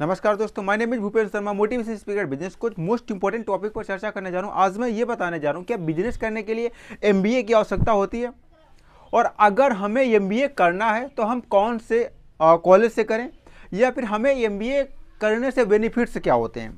नमस्कार दोस्तों my name is Bhupendra Sharma motivation speaker business coach most important topic पर चर्चा करने जा रहा हूँ आज मैं ये बताने जा रहा हूँ कि बिजनेस करने के लिए एम की आवश्यकता होती है और अगर हमें एम करना है तो हम कौन से कॉलेज से करें या फिर हमें एम करने से बेनिफिट्स क्या होते हैं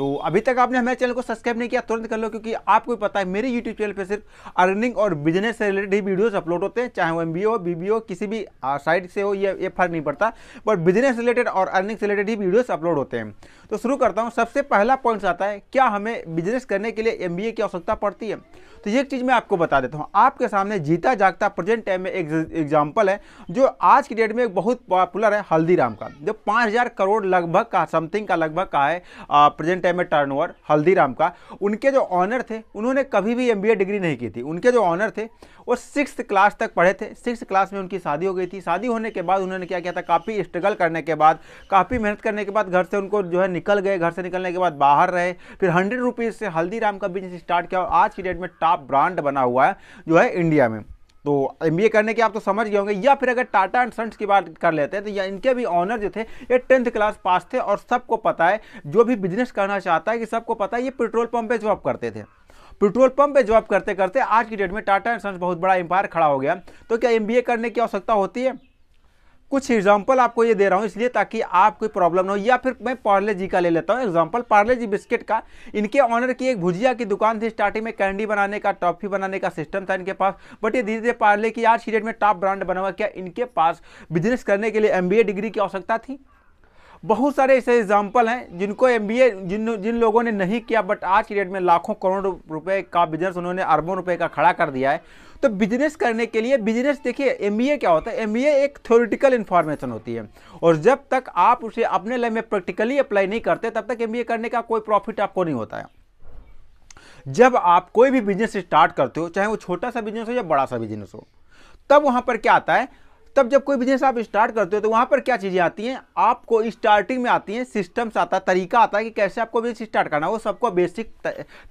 तो अभी तक आपने हमारे चैनल को सब्सक्राइब नहीं किया तुरंत कर लो क्योंकि आपको पता है मेरे यूट्यूब चैनल पर सिर्फ अर्निंग और बिजनेस से रिलेटेड ही वीडियोस अपलोड होते हैं चाहे वो एम हो बी हो किसी भी साइड से हो ये ये फर्क नहीं पड़ता बट बिजनेस रिलेटेड और अर्निंग से रिलेटेड ही वीडियोज अपलोड होते हैं तो शुरू करता हूँ सबसे पहला पॉइंट आता है क्या हमें बिजनेस करने के लिए एम की आवश्यकता पड़ती है तो ये एक चीज़ मैं आपको बता देता हूँ आपके सामने जीता जागता प्रेजेंट टाइम में एक एग्जाम्पल है जो आज की डेट में एक बहुत पॉपुलर है हल्दीराम का जो पाँच करोड़ लगभग का समथिंग का लगभग का है प्रेजेंट टाइम में टर्नओवर हल्दीराम का उनके जो ऑनर थे उन्होंने कभी भी एम डिग्री नहीं की थी उनके जो ऑनर थे वो सिक्स क्लास तक पढ़े थे सिक्स क्लास में उनकी शादी हो गई थी शादी होने के बाद उन्होंने क्या किया था काफ़ी स्ट्रगल करने के बाद काफ़ी मेहनत करने के बाद घर से उनको जो है निकल गए घर से निकलने के बाद बाहर रहे फिर हंड्रेड रुपीज़ से हल्दीराम का बिजनेस स्टार्ट किया और आज की डेट में टॉप ब्रांड बना हुआ है जो है इंडिया में तो एम करने की आप तो समझ गए होंगे या फिर अगर टाटा एंड सन्स की बात कर लेते हैं तो या इनके भी ऑनर जो थे ये टेंथ क्लास पास थे और सबको पता है जो भी बिजनेस करना चाहता है कि सबको पता है ये पेट्रोल पंप पे जॉब करते थे पेट्रोल पंप पे जॉब करते करते आज की डेट में टाटा एंड सन्स बहुत बड़ा एम्पायर खड़ा हो गया तो क्या एम करने की आवश्यकता होती है कुछ एग्जाम्पल आपको ये दे रहा हूँ इसलिए ताकि आप कोई प्रॉब्लम ना हो या फिर मैं पार्ले जी का ले लेता हूँ एग्जाम्पल पार्ले जी बिस्किट का इनके ऑनर की एक भुजिया की दुकान थी स्टार्टिंग में कैंडी बनाने का टॉफी बनाने का सिस्टम था इनके पास बट ये धीरे धीरे पार्ले की आज की डेट में टॉप ब्रांड बना हुआ क्या इनके पास बिजनेस करने के लिए एम डिग्री की आवश्यकता थी बहुत सारे ऐसे एग्जाम्पल हैं जिनको एम जिन जिन लोगों ने नहीं किया बट आज की डेट में लाखों करोड़ रुपए का बिजनेस उन्होंने अरबों रुपए का खड़ा कर दिया है तो बिजनेस करने के लिए बिजनेस देखिए एम क्या होता है एम एक थ्योरिटिकल इन्फॉर्मेशन होती है और जब तक आप उसे अपने लाइफ में प्रैक्टिकली अप्लाई नहीं करते तब तक एम करने का कोई प्रॉफिट आपको नहीं होता है जब आप कोई भी बिजनेस स्टार्ट करते हो चाहे वो छोटा सा बिजनेस हो या बड़ा सा बिजनेस हो तब वहाँ पर क्या आता है तब जब कोई बिजनेस आप स्टार्ट करते हो तो वहाँ पर क्या चीज़ें आती हैं आपको स्टार्टिंग में आती हैं सिस्टम्स आता है तरीका आता है कि कैसे आपको बिजनेस स्टार्ट करना है वो सबको बेसिक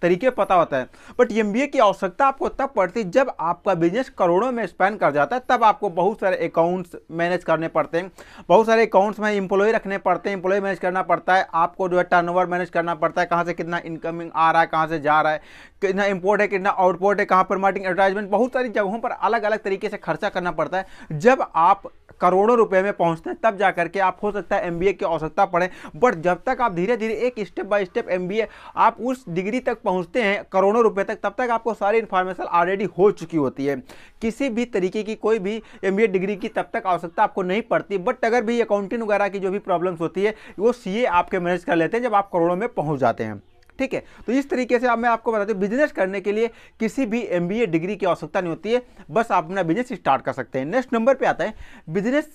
तरीके पता होता है बट एम की आवश्यकता आपको तब पड़ती है जब आपका बिजनेस करोड़ों में स्पेन कर जाता है तब आपको बहुत सारे अकाउंट्स मैनेज करने पड़ते हैं बहुत सारे अकाउंट्स में इंप्लॉय रखने पड़ते हैं इम्प्लॉय मैनेज करना पड़ता है आपको जो है टर्न मैनेज करना पड़ता है कहाँ से कितना इनकमिंग आ रहा है कहाँ से जा रहा है कितना इम्पोर्ट है कितना आउटपोर्ट है कहाँ पर मार्टिंग एडवर्टाइजमेंट बहुत सारी जगहों पर अलग अलग तरीके से खर्चा करना पड़ता है जब आप करोड़ों रुपए में पहुंचते हैं तब जा करके आप हो सकता है एमबीए की आवश्यकता पड़े बट जब तक आप धीरे धीरे एक स्टेप बाय स्टेप एमबीए आप उस डिग्री तक पहुंचते हैं करोड़ों रुपए तक तब तक आपको सारी इन्फॉर्मेशन ऑलरेडी हो चुकी होती है किसी भी तरीके की कोई भी एम डिग्री की तब तक आवश्यकता आपको नहीं पड़ती बट अगर भी अकाउंटिंग वगैरह की जो भी प्रॉब्लम्स होती है वो सी आपके मैनेज कर लेते हैं जब आप करोड़ों में पहुँच जाते हैं ठीक है तो इस तरीके से अब मैं आपको बता दूँ बिजनेस करने के लिए किसी भी एम डिग्री की आवश्यकता नहीं होती है बस आप अपना बिजनेस स्टार्ट कर सकते हैं नेक्स्ट नंबर पर आता है बिजनेस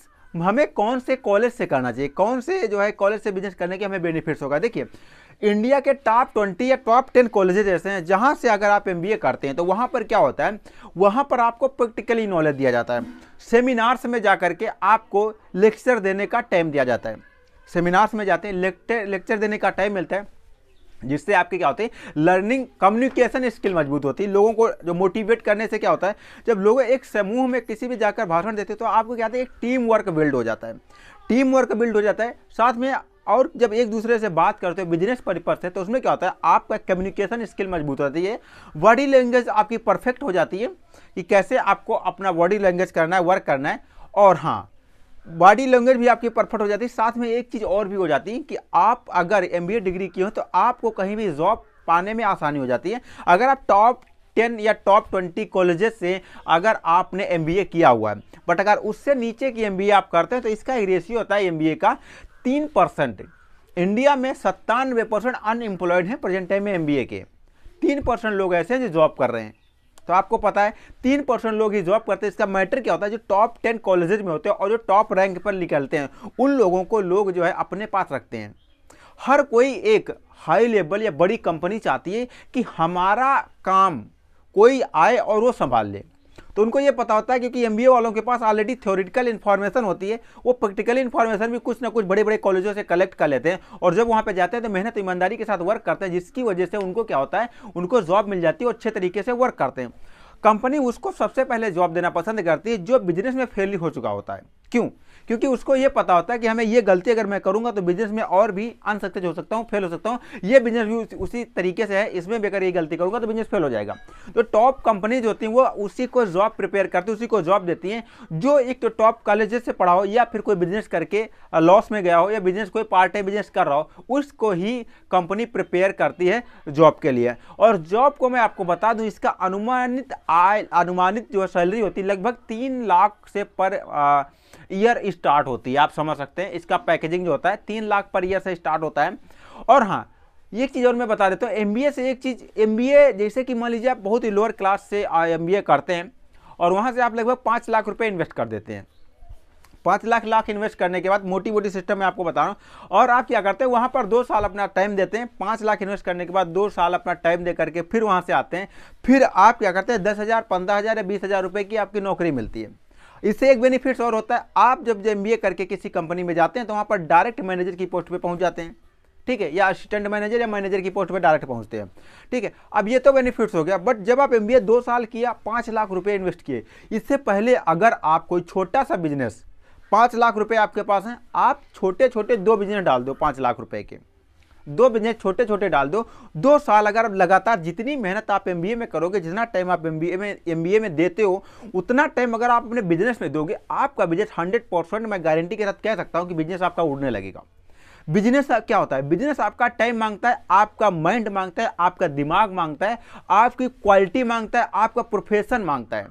हमें कौन से कॉलेज से करना चाहिए कौन से जो है कॉलेज से बिजनेस करने के हमें बेनिफिट्स होगा देखिए इंडिया के टॉप ट्वेंटी या टॉप टेन कॉलेजेज ऐसे हैं जहाँ से अगर आप एम करते हैं तो वहाँ पर क्या होता है वहाँ पर आपको प्रैक्टिकली नॉलेज दिया जाता है सेमिनार्स में जा के आपको लेक्चर देने का टाइम दिया जाता है सेमिनार्स में जाते हैं लेक्चर देने का टाइम मिलता है जिससे आपके क्या होते हैं लर्निंग कम्युनिकेशन स्किल मजबूत होती है लोगों को जो मोटिवेट करने से क्या होता है जब लोग एक समूह में किसी भी जाकर भाषण देते हैं तो आपको क्या होता है एक टीम वर्क बिल्ड हो जाता है टीम वर्क बिल्ड हो जाता है साथ में और जब एक दूसरे से बात करते हो बिजनेस परिपर्स है तो उसमें क्या होता है आपका कम्युनिकेशन स्किल मजबूत होती है बॉडी लैंग्वेज आपकी परफेक्ट हो जाती है कि कैसे आपको अपना बॉडी लैंग्वेज करना है वर्क करना है और हाँ बॉडी लैंग्वेज भी आपकी परफेक्ट हो जाती है साथ में एक चीज़ और भी हो जाती है कि आप अगर एम डिग्री की हो तो आपको कहीं भी जॉब पाने में आसानी हो जाती है अगर आप टॉप टेन या टॉप ट्वेंटी कॉलेजेस से अगर आपने एम किया हुआ है बट अगर उससे नीचे की एम आप करते हैं तो इसका एक रेशियो होता है एम का तीन परसेंट इंडिया में सत्तानवे परसेंट अनएम्प्लॉयड हैं प्रेजेंट टाइम में एम के तीन परसेंट लोग ऐसे हैं जो जॉब कर रहे हैं तो आपको पता है तीन परसेंट लोग ही जॉब करते हैं इसका मैटर क्या होता है जो टॉप टेन कॉलेजेज में होते हैं और जो टॉप रैंक पर निकलते हैं उन लोगों को लोग जो है अपने पास रखते हैं हर कोई एक हाई लेवल या बड़ी कंपनी चाहती है कि हमारा काम कोई आए और वो संभाल ले तो उनको ये पता होता है क्योंकि एम वालों के पास ऑलरेडी थ्योरिटिकल इन्फॉर्मेशन होती है वो प्रैक्टिकल इन्फॉर्मेशन भी कुछ ना कुछ बड़े बड़े कॉलेजों से कलेक्ट कर लेते हैं और जब वहाँ पर जाते हैं तो मेहनत ईमानदारी के साथ वर्क करते हैं जिसकी वजह से उनको क्या होता है उनको जॉब मिल जाती है और अच्छे तरीके से वर्क करते हैं कंपनी उसको सबसे पहले जॉब देना पसंद करती है जो बिजनेस में फेल हो चुका होता है क्यों क्योंकि उसको ये पता होता है कि हमें ये गलती अगर मैं करूंगा तो बिजनेस में और भी अनसक्सेस हो सकता हूँ फेल हो सकता हूँ ये बिजनेस भी उसी तरीके से है इसमें भी अगर ये गलती करूंगा तो बिजनेस फेल हो जाएगा तो टॉप कंपनीज होती हैं वो उसी को जॉब प्रिपेयर करती है उसी को जॉब देती हैं जो एक तो टॉप कॉलेज से पढ़ा हो या फिर कोई बिजनेस करके लॉस में गया हो या बिजनेस कोई पार्ट टाइम बिजनेस कर रहा हो उसको ही कंपनी प्रिपेयर करती है जॉब के लिए और जॉब को मैं आपको बता दूँ इसका अनुमानित आय अनुमानित जो सैलरी होती है लगभग तीन लाख से पर आ, ईयर स्टार्ट होती है आप समझ सकते हैं इसका पैकेजिंग जो होता है तीन लाख पर ईयर से स्टार्ट होता है और हाँ एक चीज़ और मैं बता देता हूँ एम से एक चीज़ एम जैसे कि मान लीजिए आप बहुत ही लोअर क्लास से एम करते हैं और वहाँ से आप लगभग पाँच लाख रुपये इन्वेस्ट कर देते हैं पाँच लाख लाख इन्वेस्ट करने के बाद मोटी मोटी सिस्टम मैं आपको बता रहा हूँ और आप क्या करते हैं वहाँ पर दो साल अपना टाइम देते हैं पाँच लाख इन्वेस्ट करने के बाद दो साल अपना टाइम दे करके फिर वहाँ से आते हैं फिर आप क्या करते हैं दस हज़ार पंद्रह हज़ार या बीस हज़ार रुपये की आपकी नौकरी मिलती है इससे एक बेनिफिट्स और होता है आप जब एम करके किसी कंपनी में जाते हैं तो वहाँ पर डायरेक्ट मैनेजर की पोस्ट पर पहुँच जाते हैं ठीक है या असिस्टेंट मैनेजर या मैनेजर की पोस्ट पर डायरेक्ट पहुंचते हैं ठीक है अब ये तो बेनिफिट्स हो गया बट जब आप एम दो साल किया पाँच लाख रुपए इन्वेस्ट किए इससे पहले अगर आप कोई छोटा सा बिजनेस पाँच लाख रुपए आपके पास हैं आप छोटे छोटे दो बिजनेस डाल दो पाँच लाख रुपए के दो बिजनेस छोटे छोटे डाल दो दो साल अगर लगातार जितनी मेहनत आप एम में करोगे जितना टाइम आप एम में एम में देते हो उतना टाइम अगर आप अपने बिजनेस में दोगे आपका बिजनेस हंड्रेड परसेंट मैं गारंटी के साथ कह सकता हूँ कि बिजनेस आपका उड़ने लगेगा बिजनेस क्या होता है बिजनेस आपका टाइम मांगता है आपका माइंड मांगता है आपका दिमाग मांगता है आपकी क्वालिटी मांगता है आपका प्रोफेशन मांगता है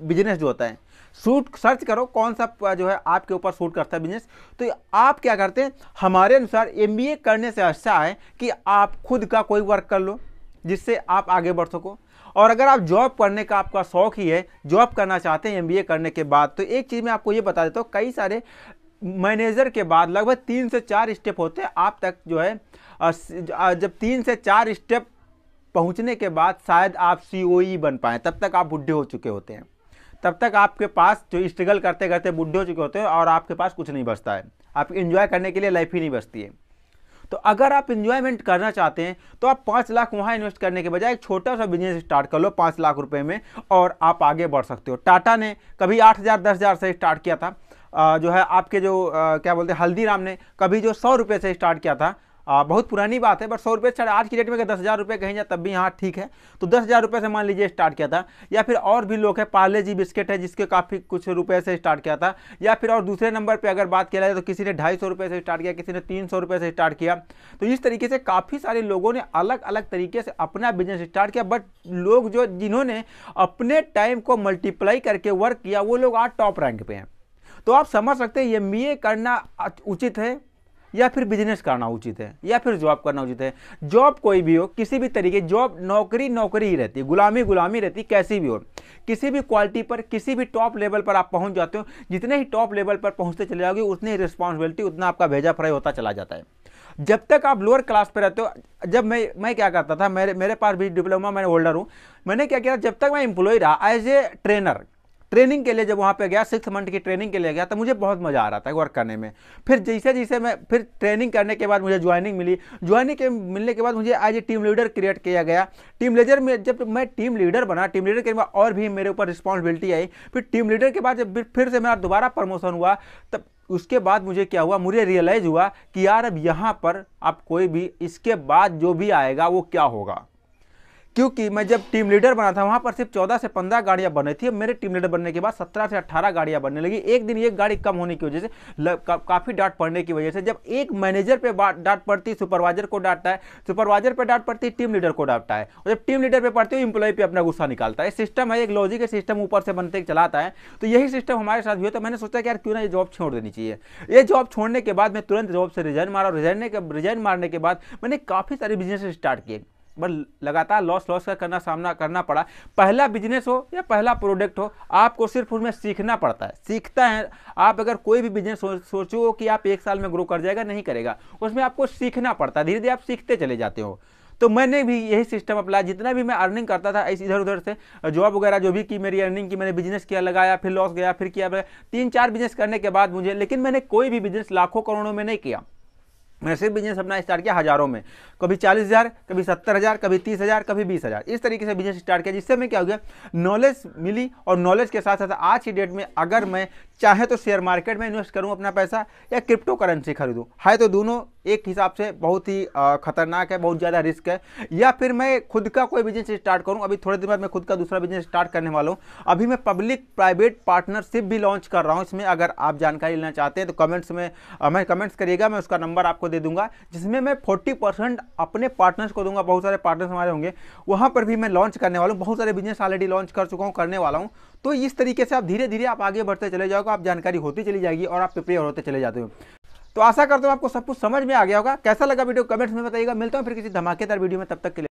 बिजनेस जो होता है सूट सर्च करो कौन सा जो है आपके ऊपर सूट करता है बिजनेस तो आप क्या करते हैं हमारे अनुसार एम करने से अच्छा है कि आप खुद का कोई वर्क कर लो जिससे आप आगे बढ़ सको और अगर आप जॉब करने का आपका शौक़ ही है जॉब करना चाहते हैं एमबीए करने के बाद तो एक चीज़ मैं आपको ये बता देता हूँ कई सारे मैनेजर के बाद लगभग तीन से चार स्टेप होते हैं आप तक जो है जब तीन से चार स्टेप पहुँचने के बाद शायद आप सी e बन पाएँ तब तक आप बुढ़े हो चुके होते हैं तब तक आपके पास जो स्ट्रगल करते करते बुढ़े हो चुके होते हैं और आपके पास कुछ नहीं बचता है आप इन्जॉय करने के लिए लाइफ ही नहीं बचती है तो अगर आप इन्जॉयमेंट करना चाहते हैं तो आप पाँच लाख वहाँ इन्वेस्ट करने के बजाय एक छोटा सा बिजनेस स्टार्ट कर लो पाँच लाख रुपए में और आप आगे बढ़ सकते हो टाटा ने कभी आठ हज़ार दस हज़ार से स्टार्ट किया था जो है आपके जो क्या बोलते हैं हल्दीराम ने कभी जो सौ रुपये से स्टार्ट किया था आ, बहुत पुरानी बात है बट सौ रुपये से आज की डेट में अगर दस हज़ार रुपये कहें जाए तब भी यहाँ ठीक है तो दस हज़ार रुपये से मान लीजिए स्टार्ट किया था या फिर और भी लोग हैं पार्ले जी बिस्किट है जिसके काफ़ी कुछ रुपये से स्टार्ट किया था या फिर और दूसरे नंबर पर अगर बात किया जाए तो किसी ने ढाई सौ रुपये से स्टार्ट किया किसी ने तीन सौ रुपये से स्टार्ट किया तो इस तरीके से काफ़ी सारे लोगों ने अलग अलग तरीके से अपना बिजनेस स्टार्ट किया बट लोग जो जिन्होंने अपने टाइम को मल्टीप्लाई करके वर्क किया वो लोग आज टॉप रैंक पर हैं तो आप समझ सकते हैं एम करना उचित है या फिर बिजनेस करना उचित है या फिर जॉब करना उचित है जॉब कोई भी हो किसी भी तरीके जॉब नौकरी नौकरी ही रहती है गुलामी गुलामी रहती कैसी भी हो किसी भी क्वालिटी पर किसी भी टॉप लेवल पर आप पहुंच जाते हो जितने ही टॉप लेवल पर पहुंचते चले जाओगे उतनी ही रिस्पॉन्सिबिलिटी उतना आपका भेजा फ्राई होता चला जाता है जब तक आप लोअर क्लास पर रहते हो जब मैं मैं क्या करता था मेरे मेरे पास भी डिप्लोमा मैंने होल्डर हूँ मैंने क्या किया जब तक मैं इंप्लॉय रहा एज ए ट्रेनर ट्रेनिंग के लिए जब वहाँ पे गया सिक्स मंथ की ट्रेनिंग के लिए गया तो मुझे बहुत मज़ा आ रहा था वर्क करने में फिर जैसे जैसे मैं फिर ट्रेनिंग करने के बाद मुझे ज्वाइनिंग मिली ज्वाइनिंग के मिलने के बाद मुझे आज ए टीम लीडर क्रिएट किया गया टीम लीडर में जब मैं टीम लीडर बना टीम लीडर के बाद और भी मेरे ऊपर रिस्पॉन्सिबिलिटी आई फिर टीम लीडर के बाद जब फिर से मेरा दोबारा प्रमोशन हुआ तब उसके बाद मुझे क्या हुआ मुझे रियलाइज़ हुआ कि यार अब यहाँ पर आप कोई भी इसके बाद जो भी आएगा वो क्या होगा क्योंकि मैं जब टीम लीडर बना था वहाँ पर सिर्फ चौदह से पंद्रह गाड़ियाँ बनी थी मेरे टीम लीडर बनने के बाद सत्रह से अट्ठारह गाड़ियाँ बनने लगी एक दिन एक गाड़ी कम होने की वजह से काफ़ी डांट पड़ने की वजह से जब एक मैनेजर पे डांट पड़ती सुपरवाइजर को डांटता है सुपरवाइजर पे डांट पड़ती टीम लीडर को डांटता है और जब टीम लीडर पर पड़ती है इंप्लॉय पर अपना गुस्सा निकालता है सिस्टम है एक लॉजिक है सिस्टम ऊपर से बनते चलाता है तो यही सिस्टम हमारे साथ हुआ तो मैंने सोचा कि यार क्यों ना ये जॉब छोड़ देनी चाहिए ये जॉब छोड़ने के बाद मैं तुरंत जॉब से रिजाइन मारा रिजाइन के रिजाइन मारने के बाद मैंने काफ़ी सारे बिजनेस स्टार्ट किए बस लगातार लॉस लॉस का करना सामना करना पड़ा पहला बिजनेस हो या पहला प्रोडक्ट हो आपको सिर्फ उसमें सीखना पड़ता है सीखता है आप अगर कोई भी बिजनेस सोचो कि आप एक साल में ग्रो कर जाएगा नहीं करेगा उसमें आपको सीखना पड़ता है धीरे धीरे आप सीखते चले जाते हो तो मैंने भी यही सिस्टम अप्लाई जितना भी मैं अर्निंग करता था इस इधर उधर से जॉब वगैरह जो भी की मेरी अर्निंग की मैंने बिजनेस किया लगाया फिर लॉस गया फिर किया तीन चार बिजनेस करने के बाद मुझे लेकिन मैंने कोई भी बिजनेस लाखों करोड़ों में नहीं किया मैसेज बिजनेस अपना स्टार्ट किया हज़ारों में कभी चालीस हज़ार कभी सत्तर हज़ार कभी तीस हज़ार कभी बीस हज़ार इस तरीके से बिजनेस स्टार्ट किया जिससे मैं क्या हो गया नॉलेज मिली और नॉलेज के साथ साथ आज की डेट में अगर मैं चाहे तो शेयर मार्केट में इन्वेस्ट करूं अपना पैसा या क्रिप्टो करेंसी खरीदूं है तो दोनों एक हिसाब से बहुत ही खतरनाक है बहुत ज़्यादा रिस्क है या फिर मैं खुद का कोई बिजनेस स्टार्ट करूं अभी थोड़े देर बाद मैं खुद का दूसरा बिजनेस स्टार्ट करने वाला हूं अभी मैं पब्लिक प्राइवेट पार्टनरशिप भी लॉन्च कर रहा हूँ इसमें अगर आप जानकारी लेना चाहते हैं तो कमेंट्स में मैं कमेंट्स करिएगा मैं उसका नंबर आपको दे दूँगा जिसमें मैं फोर्टी अपने पार्टनर्स को दूंगा बहुत सारे पार्टनर्स हमारे होंगे वहाँ पर भी मैं लॉन्च करने वाला हूँ बहुत सारे बिजनेस ऑलरेडी लॉन्च कर चुका हूँ करने वाला हूँ तो इस तरीके से आप धीरे धीरे आप आगे बढ़ते चले जाओगे आप जानकारी होती चली जाएगी और आप प्रिपेयर होते चले जाते हो तो आशा करता हूँ आपको सब कुछ समझ में आ गया होगा कैसा लगा वीडियो कमेंट्स में बताइएगा मिलता हूँ फिर किसी धमाकेदार वीडियो में तब तक के लिए